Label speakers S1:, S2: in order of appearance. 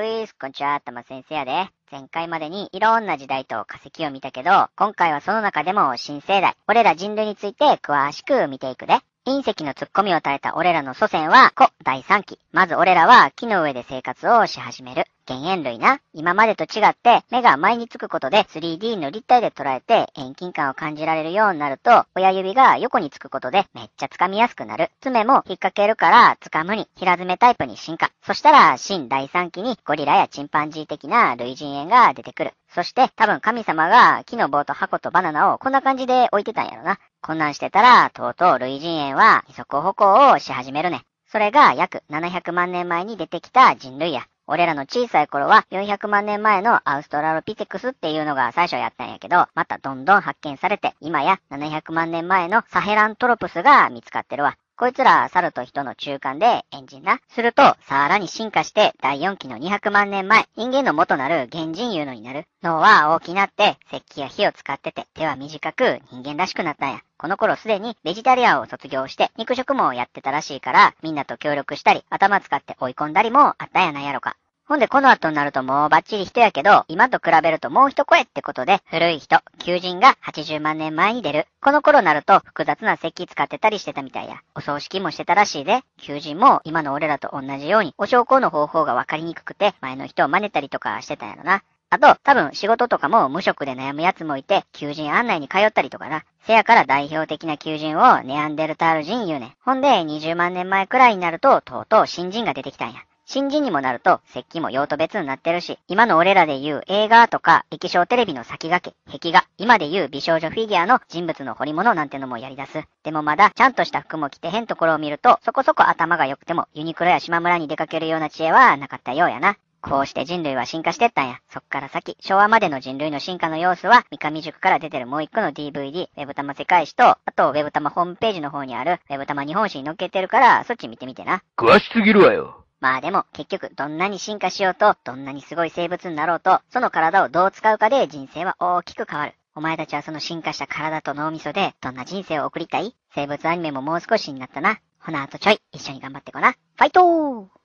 S1: ういスす、こんにちは、たま先生やで。前回までにいろんな時代と化石を見たけど、今回はその中でも新生代、俺ら人類について詳しく見ていくで。隕石の突っ込みを耐えた俺らの祖先は古第3期。まず俺らは木の上で生活をし始める。原塩類な、今までと違って目が前につくことで 3D の立体で捉えて遠近感を感じられるようになると、親指が横につくことでめっちゃ掴みやすくなる。爪も引っ掛けるから掴むに平爪タイプに進化。そしたら、新第3期にゴリラやチンパンジー的な類人猿が出てくる。そして多分神様が木の棒と箱とバナナをこんな感じで置いてたんやろな。こんなんしてたら、とうとう類人猿は二足歩行をし始めるね。それが約700万年前に出てきた人類や。俺らの小さい頃は400万年前のアウストラロピテクスっていうのが最初やったんやけど、またどんどん発見されて、今や700万年前のサヘラントロプスが見つかってるわ。こいつら猿と人の中間でエンジンな。すると、さらに進化して第4期の200万年前、人間の元なる原人いうのになる。脳は大きなって、石器や火を使ってて、手は短く人間らしくなったんや。この頃すでにベジタリアンを卒業して肉食もやってたらしいから、みんなと協力したり、頭使って追い込んだりもあったんやないやろか。ほんでこの後になるともうバッチリ人やけど、今と比べるともう一声ってことで、古い人、求人が80万年前に出る。この頃になると複雑な石器使ってたりしてたみたいや。お葬式もしてたらしいで、求人も今の俺らと同じように、お焼香の方法が分かりにくくて、前の人を真似たりとかしてたんやろな。あと、多分仕事とかも無職で悩む奴もいて、求人案内に通ったりとかな。せやから代表的な求人をネアンデルタール人言うねん。ほんで、20万年前くらいになると、とうとう新人が出てきたんや。新人にもなると、石器も用途別になってるし、今の俺らで言う映画とか液晶テレビの先駆け、壁画、今で言う美少女フィギュアの人物の彫り物なんてのもやり出す。でもまだちゃんとした服も着てへんところを見ると、そこそこ頭が良くても、ユニクロや島村に出かけるような知恵はなかったようやな。こうして人類は進化してったんや。そっから先、昭和までの人類の進化の様子は、三上塾から出てるもう一個の DVD、ウェブ玉世界史と、あと、ウェブ玉ホームページの方にある、ウェブ玉日本史に載っけてるから、そっち見てみてな。詳しすぎるわよ。まあでも結局どんなに進化しようと、どんなにすごい生物になろうと、その体をどう使うかで人生は大きく変わる。お前たちはその進化した体と脳みそで、どんな人生を送りたい生物アニメももう少しになったな。ほなあとちょい、一緒に頑張ってこな。ファイトー